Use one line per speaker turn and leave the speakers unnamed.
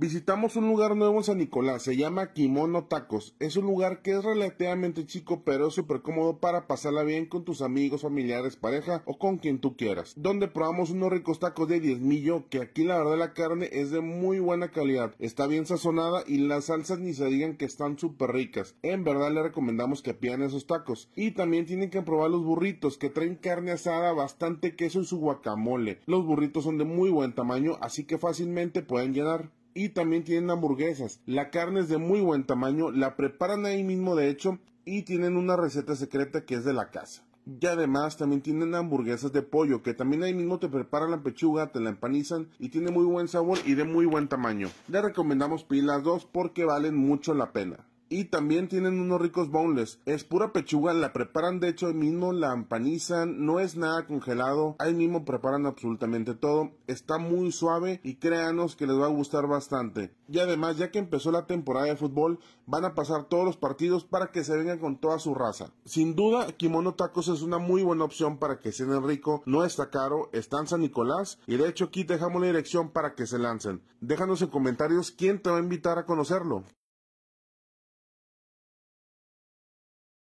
Visitamos un lugar nuevo en San Nicolás, se llama Kimono Tacos. Es un lugar que es relativamente chico, pero es súper cómodo para pasarla bien con tus amigos, familiares, pareja o con quien tú quieras. Donde probamos unos ricos tacos de diezmillo, que aquí la verdad la carne es de muy buena calidad, está bien sazonada y las salsas ni se digan que están súper ricas. En verdad le recomendamos que pidan esos tacos. Y también tienen que probar los burritos, que traen carne asada, bastante queso y su guacamole. Los burritos son de muy buen tamaño, así que fácilmente pueden llenar y también tienen hamburguesas. La carne es de muy buen tamaño, la preparan ahí mismo de hecho y tienen una receta secreta que es de la casa. Y además también tienen hamburguesas de pollo, que también ahí mismo te preparan la pechuga, te la empanizan y tiene muy buen sabor y de muy buen tamaño. Le recomendamos pedir las dos porque valen mucho la pena. Y también tienen unos ricos boneless. Es pura pechuga, la preparan de hecho ahí mismo, la empanizan, no es nada congelado. Ahí mismo preparan absolutamente todo. Está muy suave y créanos que les va a gustar bastante. Y además, ya que empezó la temporada de fútbol, van a pasar todos los partidos para que se vengan con toda su raza. Sin duda, Kimono Tacos es una muy buena opción para que se den rico. No está caro, están San Nicolás. Y de hecho, aquí dejamos la dirección para que se lancen. Déjanos en comentarios quién te va a invitar a conocerlo.